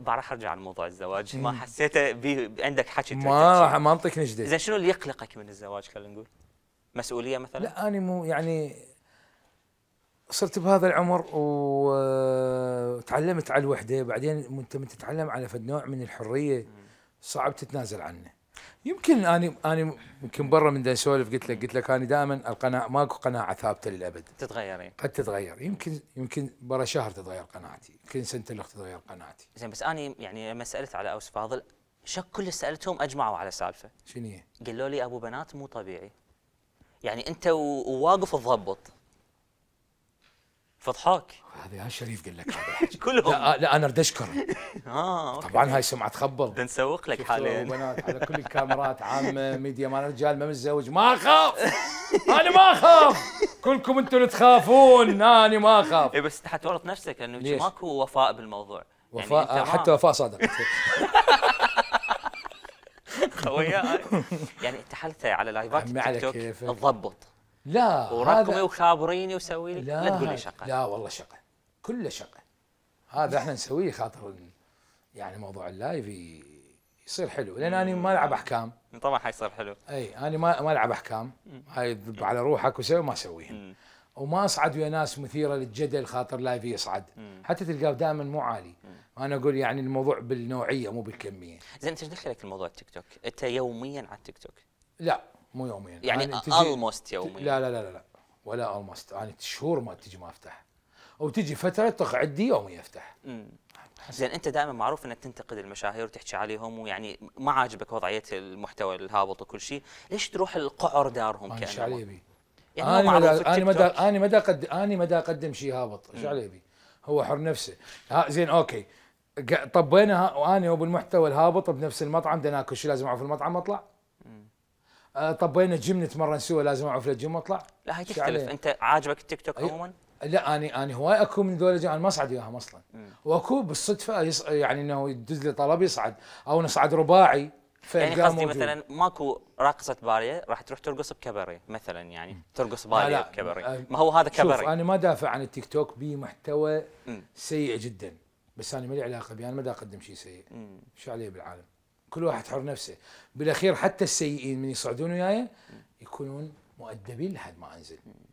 بعرف ارجع لموضوع الزواج ما حسيته عندك حكي ما راح ما انطيك نجده اذا شنو اللي يقلقك من الزواج خلينا نقول مسؤوليه مثلا لا انا مو يعني صرت بهذا العمر وتعلمت على الوحده بعدين انت تتعلم على فد نوع من الحريه صعب تتنازل عنه يمكن اني اني يمكن برا من اسولف قلت لك قلت لك انا دائما القناعه ماكو قناعه ثابته للابد تتغير قد تتغير يمكن يمكن برا شهر تتغير قناعتي يمكن سنه الاخ تتغير قناعتي زين بس اني يعني لما سالت على اوس فاضل شك كل اللي سالتهم اجمعوا على سالفه شنو هي؟ قالوا لي ابو بنات مو طبيعي يعني انت وواقف تضبط فضحوك هذا شريف قال لك هذا كلهم لا, آه، لا انا بدي اشكره اه أوكي. طبعا هاي سمعه خبل بدنا نسوق لك حاليا بنات على كل الكاميرات عامه ميديا ما رجال ما متزوج ما اخاف انا ما اخاف كلكم انتم اللي تخافون انا ما اخاف اي بس حتورط نفسك لانه ماكو وفاء بالموضوع يعني وفاء يعني حتى وفاء صادق خويا يعني انت حالته على لايفات التيك توك تضبط لا وركمي وخابريني وسوي لي لا, لا تقول لي شقه لا والله شقه كل شقه هذا احنا نسويه خاطر يعني موضوع اللايف يصير حلو لان انا ما العب احكام طبعا حيصير حلو اي انا ما ما العب احكام هاي ذب على روحك وسوي ما اسويهم وما اصعد ويا ناس مثيره للجدل خاطر لايف يصعد حتى تلقاه دائما مو عالي انا اقول يعني الموضوع بالنوعيه مو بالكميه زين انت ايش دخلك الموضوع التيك توك انت يوميا على التيك توك لا مو يوميا يعني الموست يوميا لا لا لا لا ولا الموست انا يعني شهور ما تجي ما افتح وتجي فتره تقعد يوم يفتح امم زين انت دائما معروف انك تنتقد المشاهير وتحكي عليهم ويعني ما عاجبك وضعيه المحتوى الهابط وكل شيء، ليش تروح القعر دارهم كانه؟ ايش علي بي؟ يعني انا ما انا مدى انا مدى قد انا مدى اقدم شيء هابط، ايش علي بي؟ هو حر نفسه، زين اوكي طبينا وانا وبالمحتوى الهابط بنفس المطعم دنا ناكل شيء لازم اعرف المطعم اطلع؟ آه، طبينا جيم نتمرن سوا لازم اعرف الجيم واطلع لا هي تختلف انت عاجبك التيك توك أيوه. عموما لا اني اني هواي اكو من ذولا انا ما اصعد وياهم اصلا واكو بالصدفه يص... يعني انه يدز لي طلب يصعد او نصعد رباعي يعني قصدي مثلا ماكو راقصه باريه راح تروح ترقص بكبري مثلا يعني ترقص باريه آه بكبري ما هو هذا كبري شوف انا ما دافع عن التيك توك بمحتوى سيء جدا بس انا ما لي علاقه به انا ما دا اقدم شيء سيء شو علي بالعالم كل واحد حر نفسه بالاخير حتى السيئين من يصعدون وياي يكونون مؤدبين لحد ما انزل